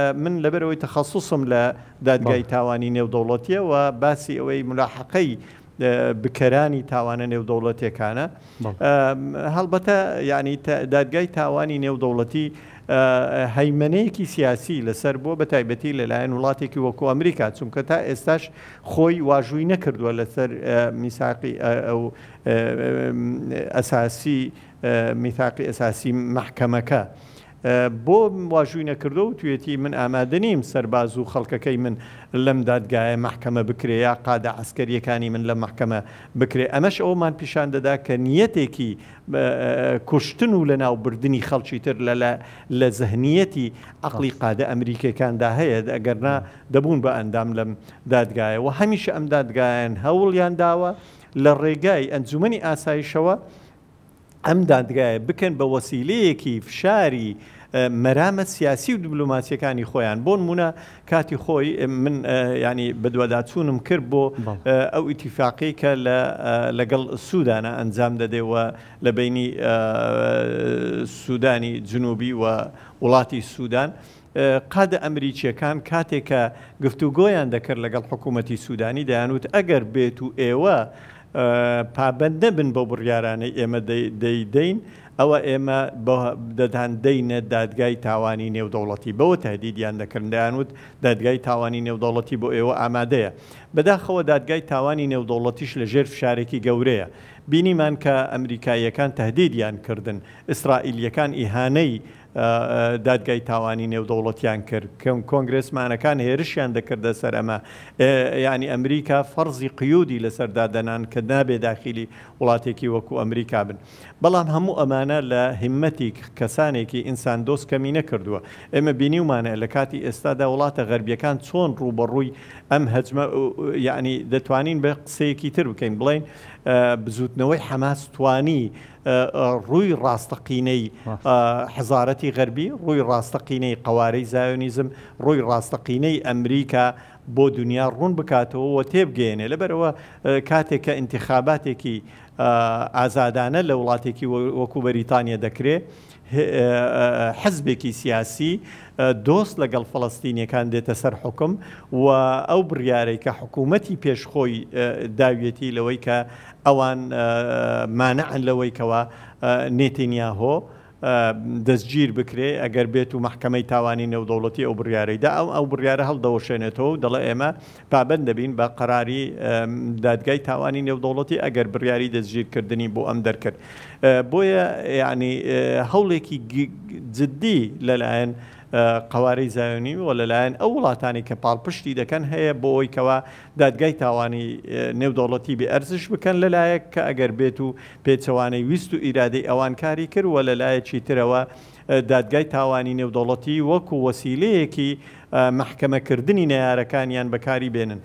من لەبەرەوەی تەخصصم لە دادگای تاوانی نێودەوڵەتیە و باسی ئەوەی ملاحقەی بکەرانی تاوانە نێودەوڵەتەکانە هەڵبەتە ینی دادگای تاوانی نێودەوڵەتی هەیمەنەیەکی سیاسی لەسەر بۆ بە تایبەتی لەلایەن وڵاتێکی وەکو ئەمریکا چونکە تا ئێستاش خۆی واژووی نەکردووە لەسەر میساقی ئەساسی میتاقی ئەساسی محکەمەکە. بۆ واژووی نەکردو و توێتی من ئامادە نیم سەرباز و خەڵکەکەی من لەم دادگایە محکەمە بکرێ یا قادە ئەسکەریەکانی من لە محکەمە بکرێ ئەمەش ئەومان پیشان دەدا کە نیەتێکی کوشتن و لە ناوبردننی خەڵکی تر لە زەهنیەتی عقلی قادە ئەمریکەکاندا هەیە ئەگەرنا دەبوون بە ئەندام لەم دادگایەوە هەمیشە ئەم دادگایەن هەوڵیان داوە لە ڕێگای ئەنجومی ئاسایشەوە ئەم دادگایە بکەن بە وەسیلەیەکی فشاری مەرامە سیاسی و دیبلوماسیەکانی خۆیان بۆن مونە کاتی خۆی من ینی بەدووەداچوونم کرد بۆ ئەو ئیتیفاقی کە لەگەڵ سوودانە ئەنجام دەدەێەوە لە بینی سوودانی جنوبی و وڵاتی سوودان. قادە ئەمریکیەکان کاتێکە گفتوگۆیان دەکرد لەگەڵ حکوومەتی سوودانی دەیانوت ئەگەر بێت و ئێوە پابند نەبن بۆ بڕیارانەی ئێمە دەیدەین ئەوە ئێمە دەدان دەینە دادگای تاوانی نێودەوڵەتی بەوە تهدیدیان دەکردیانوت دادگای تاوانی نێودەوڵەتی بۆ ئێوە ئامادەیە بەداخەوە دادگای تاوانی نێودەوڵەتیش لە ژێر فشارێکی گەورەیە بینیمان کە ئەمریکایەکان تهدیدیان کردن ئیسرائیلیەکان ئیهانەی دادگای تاوانی نێودەوڵەتیان کرد کەم کۆنگرسمانەکان هێرشیان دەکردە سەر ئەمە ینی ئەمریکا فەرزی قیودی لەسەر دادەنان کە نابێ داخلی وڵاتێکی وەکو ئەمریکا بن بەڵام هەموو ئەمانە لە همەتی کەسانێکی ئینسان دۆست کەمی نەکردووە ئێمە بینیومانە لە کاتی ئێستادا وڵاتە غەربیەکان چۆن ڕوبەڕووی ئەم هەجمە یعنی دەتوانین بە قسەیەکی تر بکەین بڵین بزوتنەوەی حەماستوانی ڕووی ڕاستەقینەی حزارەتی غەربی ڕووی ڕاستەقینەی قوارەی زایۆنیزم ڕووی ڕاستەقینەی ئەمریکا بۆ دنیا ڕوون بکاتەوە تێبگەێنێ لەبەرەوە کاتێک کە انتخاباتێکی ئازادانە لە وڵاتێکی وەکو بەریتانیا دەکرێت حزبێکی سیاسی دۆست لەگەڵ فلستینیەکان دێتە سەر حکم و ئەو بڕیارەی کە حکوومەتی پێشخۆی داویەتی لەوەی کە ئەوان مانەعن لەوەی کەەوە نێتینیاهۆ دەستگیر بکرێ ئەگەر بێت و محکمەی تاوانی نێودەوڵەتی ئەو بڕیارەیدا ئەو ئەو بڕیارە هەڵدەوەشێنێتەوە و دەڵێ ئێمە پابند دەبین بە قراری دادگای تاوانی نێودەوڵەتی ئەگەر بڕیاری دەستگیرکردنی بۆ ئەم دەرکرد بۆیە ینی هەوڵێکی جددی لەلایەن قوارەی زایۆنی و لەلایەن ئەو وڵاتانی کە پاڵپشتی دەکەن هەیە بۆ ئەوی کەوا دادگای تاوانی نێودەوڵەتی بێ ئەرزش بکەن لەلایەک کە ئەگەر بێت و پێچەوانەی ویست و ئیرادەی ئەوان کاری کردوە لەلایەکی ترەوە دادگای تاوانی نێودەوڵەتی وەکو وەسیلەیەکی محکەمەکردنی نەیارەکانیان بەکاری بێنن.